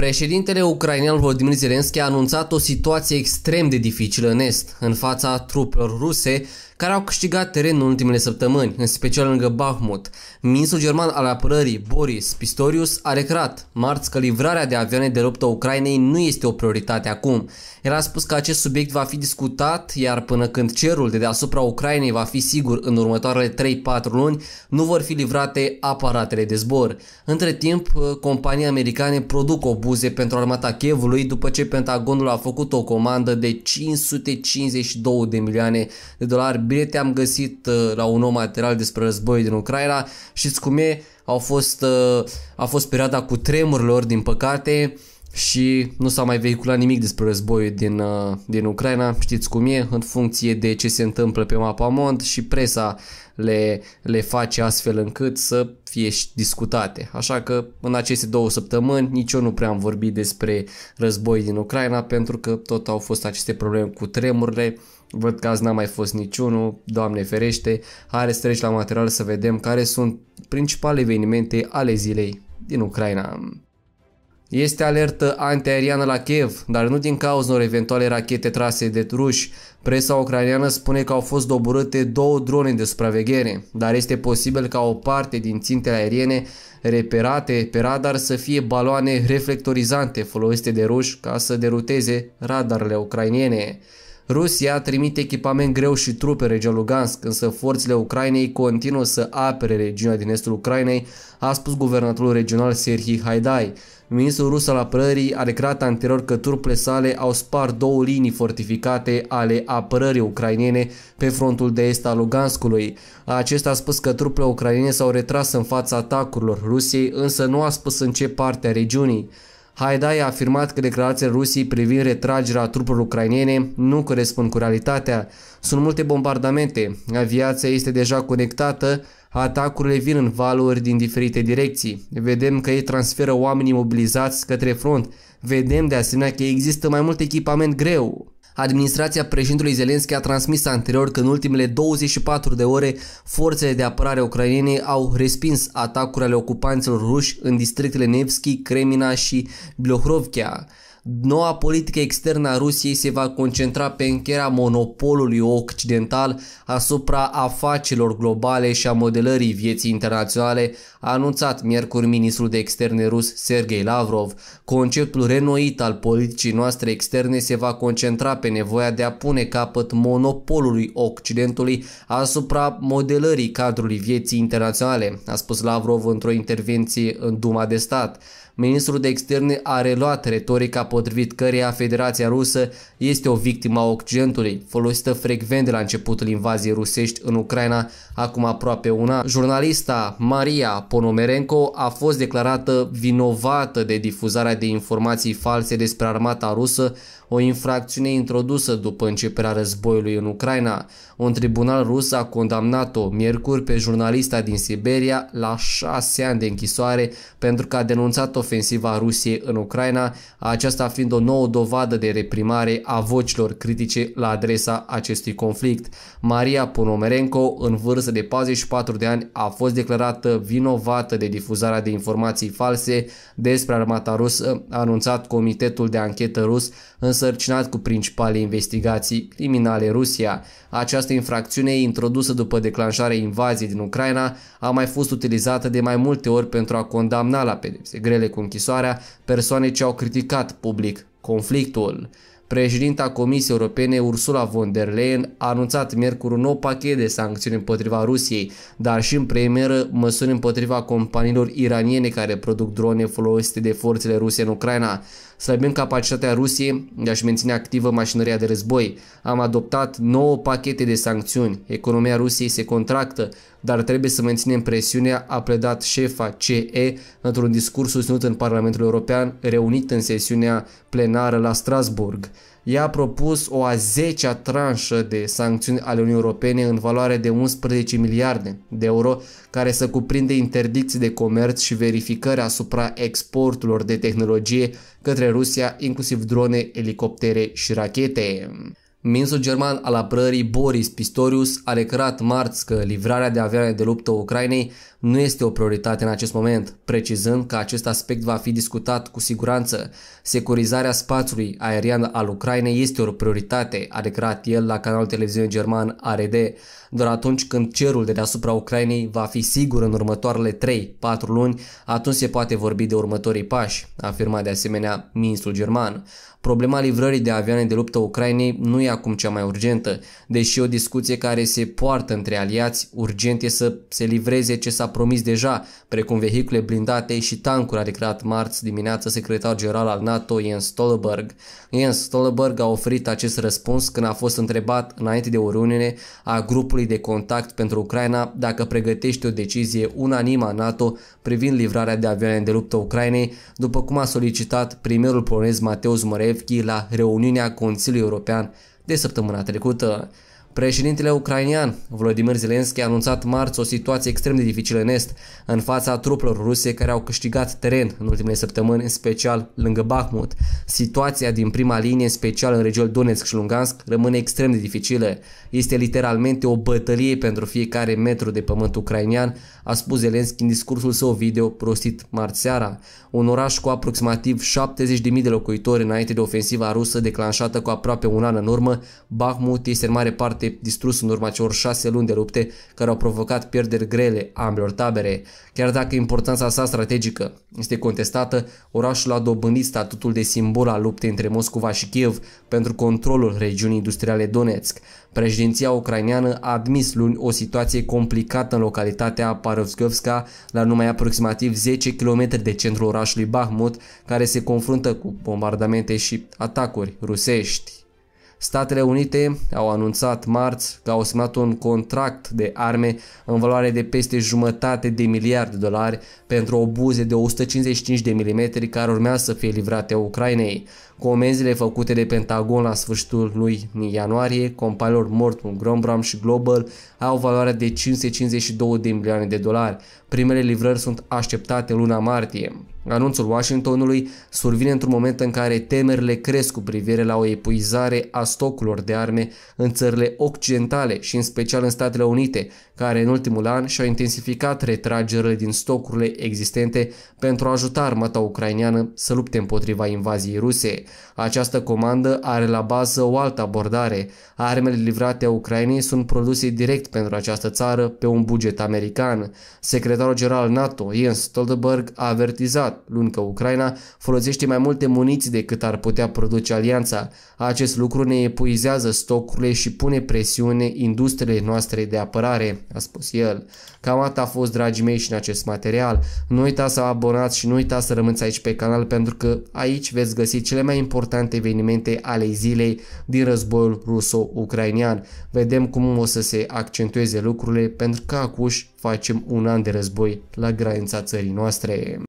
Președintele ucrainean Volodymyr Zelensky a anunțat o situație extrem de dificilă în Est, în fața trupelor ruse care au câștigat teren în ultimele săptămâni, în special lângă Bahmut. Ministrul german al apărării, Boris Pistorius, a recrat marți că livrarea de avioane de luptă Ucrainei nu este o prioritate acum. El a spus că acest subiect va fi discutat, iar până când cerul de deasupra Ucrainei va fi sigur în următoarele 3-4 luni, nu vor fi livrate aparatele de zbor. Între timp, companii americane produc obuze pentru armata Chievului după ce Pentagonul a făcut o comandă de 552 de milioane de dolari bilete am găsit uh, la un nou material despre război din Ucraina. Știți cum e? Au fost, uh, a fost perioada cu tremurilor, din păcate, și nu s-a mai vehiculat nimic despre război din, uh, din Ucraina. Știți cum e? În funcție de ce se întâmplă pe mapa mond și presa le, le face astfel încât să fie discutate. Așa că în aceste două săptămâni nici eu nu prea am vorbit despre război din Ucraina pentru că tot au fost aceste probleme cu tremurile Văd că azi n-a mai fost niciunul, Doamne ferește, hai să treci la material să vedem care sunt principalele evenimente ale zilei din Ucraina. Este alertă antiaeriană la Kiev, dar nu din cauza unor eventuale rachete trase de ruși. Presa ucraineană spune că au fost doborâte două drone de supraveghere, dar este posibil ca o parte din țintele aeriene reperate pe radar să fie baloane reflectorizante folosite de ruși ca să deruteze radarele ucrainiene. Rusia trimite echipament greu și trupe în regiunea Lugansk, însă forțele Ucrainei continuă să apere regiunea din estul Ucrainei, a spus guvernatorul regional Serhii Haidai. Ministrul rus al apărării a declarat anterior că trupele sale au spart două linii fortificate ale apărării ucrainene pe frontul de est al Luganskului. Acesta a spus că trupele ucrainene s-au retras în fața atacurilor Rusiei, însă nu a spus în ce parte a regiunii. Haidai a afirmat că declarațiile Rusiei privind retragerea trupelor ucrainene nu corespund cu realitatea. Sunt multe bombardamente, aviația este deja conectată, atacurile vin în valuri din diferite direcții. Vedem că ei transferă oamenii mobilizați către front. Vedem de asemenea că există mai mult echipament greu. Administrația președintelui Zelenski a transmis anterior că în ultimele 24 de ore forțele de apărare ucrainene au respins atacurile ocupanților ruși în districtele Nevski, Kremina și Blohrovkia. Noua politică externă a Rusiei se va concentra pe încheierea monopolului occidental asupra afacerilor globale și a modelării vieții internaționale, a anunțat miercuri ministrul de externe rus Sergei Lavrov. Conceptul renoit al politicii noastre externe se va concentra pe nevoia de a pune capăt monopolului Occidentului asupra modelării cadrului vieții internaționale, a spus Lavrov într-o intervenție în Duma de Stat ministrul de externe a reluat retorica potrivit căreia Federația Rusă este o victimă a Occidentului, folosită frecvent de la începutul invaziei rusești în Ucraina, acum aproape una. Jurnalista Maria Ponomerenko a fost declarată vinovată de difuzarea de informații false despre armata rusă, o infracțiune introdusă după începerea războiului în Ucraina. Un tribunal rus a condamnat-o miercuri pe jurnalista din Siberia la șase ani de închisoare pentru că a denunțat ofensiva Rusiei în Ucraina, aceasta fiind o nouă dovadă de reprimare a vocilor critice la adresa acestui conflict. Maria Ponomerenko, în vârstă de 44 de ani, a fost declarată vinovată de difuzarea de informații false despre armata rusă, a anunțat Comitetul de Anchetă Rus, însă însărcinat cu principalele investigații criminale Rusia. Această infracțiune introdusă după declanșarea invaziei din Ucraina a mai fost utilizată de mai multe ori pentru a condamna la pedepse grele cu închisoarea persoane ce au criticat public conflictul. Președinta Comisiei Europene Ursula von der Leyen a anunțat miercuri un nou pachet de sancțiuni împotriva Rusiei, dar și în premieră măsuri împotriva companiilor iraniene care produc drone folosite de forțele ruse în Ucraina, Slăbim capacitatea Rusiei de a-și menține activă mașinăria de război. Am adoptat nouă pachete de sancțiuni. Economia Rusiei se contractă, dar trebuie să menținem presiunea, a pledat șefa CE într-un discurs susținut în Parlamentul European, reunit în sesiunea plenară la Strasburg i a propus o a 10-a tranșă de sancțiuni ale Uniunii Europene în valoare de 11 miliarde de euro, care să cuprinde interdicții de comerț și verificări asupra exporturilor de tehnologie către Rusia, inclusiv drone, elicoptere și rachete. Ministrul german al apărării Boris Pistorius a declarat marți că livrarea de avioane de luptă Ucrainei nu este o prioritate în acest moment, precizând că acest aspect va fi discutat cu siguranță. Securizarea spațiului aerian al Ucrainei este o prioritate, a declarat el la canalul televiziunii german ARD, doar atunci când cerul de deasupra Ucrainei va fi sigur în următoarele 3-4 luni, atunci se poate vorbi de următorii pași, a afirmat de asemenea ministrul german. Problema livrării de avioane de luptă Ucrainei nu e acum cea mai urgentă, deși o discuție care se poartă între aliați, urgent e să se livreze ce s-a promis deja, precum vehicule blindate și tancuri, a declarat marți dimineață secretar general al NATO Jens Stoltenberg. Jens Stoltenberg a oferit acest răspuns când a fost întrebat înainte de o reuniune a grupului de contact pentru Ucraina dacă pregătește o decizie unanimă a NATO privind livrarea de avioane de luptă Ucrainei, după cum a solicitat primerul polonez Mateusz Morevki la reuniunea Consiliului European de săptămâna trecută. Președintele ucrainian Vladimir Zelensky a anunțat marți o situație extrem de dificilă în Est, în fața trupelor ruse care au câștigat teren în ultimele săptămâni, în special lângă Bakhmut. Situația din prima linie, în special în regiul Donetsk și Lungansk, rămâne extrem de dificilă. Este literalmente o bătălie pentru fiecare metru de pământ ucrainian, a spus Zelensky în discursul său video prostit marți seara. Un oraș cu aproximativ 70.000 de locuitori înainte de ofensiva rusă declanșată cu aproape un an în urmă, Bakhmut este în mare parte foarte distrus în urma celor șase luni de lupte care au provocat pierderi grele a ambelor tabere. Chiar dacă importanța sa strategică este contestată, orașul a dobândit statutul de simbol al luptei între Moscova și Kiev pentru controlul regiunii industriale Donetsk. Președinția ucraineană a admis luni o situație complicată în localitatea Parovskovska, la numai aproximativ 10 km de centrul orașului Bahmut, care se confruntă cu bombardamente și atacuri rusești. Statele Unite au anunțat marți că au semnat un contract de arme în valoare de peste jumătate de miliard de dolari pentru obuze de 155 de mm care urmează să fie livrate Ucrainei. Comenzile făcute de Pentagon la sfârșitul lui ianuarie, companiilor Morton Grombram și Global au valoare de 552 de milioane de dolari. Primele livrări sunt așteptate luna martie. Anunțul Washingtonului survine într-un moment în care temerile cresc cu privire la o epuizare a stocurilor de arme în țările occidentale și în special în Statele Unite, care în ultimul an și-au intensificat retragerile din stocurile existente pentru a ajuta armata ucraineană să lupte împotriva invaziei ruse. Această comandă are la bază o altă abordare. Armele livrate a Ucrainei sunt produse direct pentru această țară pe un buget american. Secretarul general NATO Jens Stoltenberg a avertizat afirmat luni că Ucraina folosește mai multe muniții decât ar putea produce alianța. Acest lucru ne epuizează stocurile și pune presiune industriile noastre de apărare, a spus el. Cam atât a fost, dragii mei, și în acest material. Nu uita să abonați și nu uita să rămâneți aici pe canal pentru că aici veți găsi cele mai importante evenimente ale zilei din războiul ruso-ucrainian. Vedem cum o să se accentueze lucrurile pentru că acuși facem un an de război la granița țării noastre.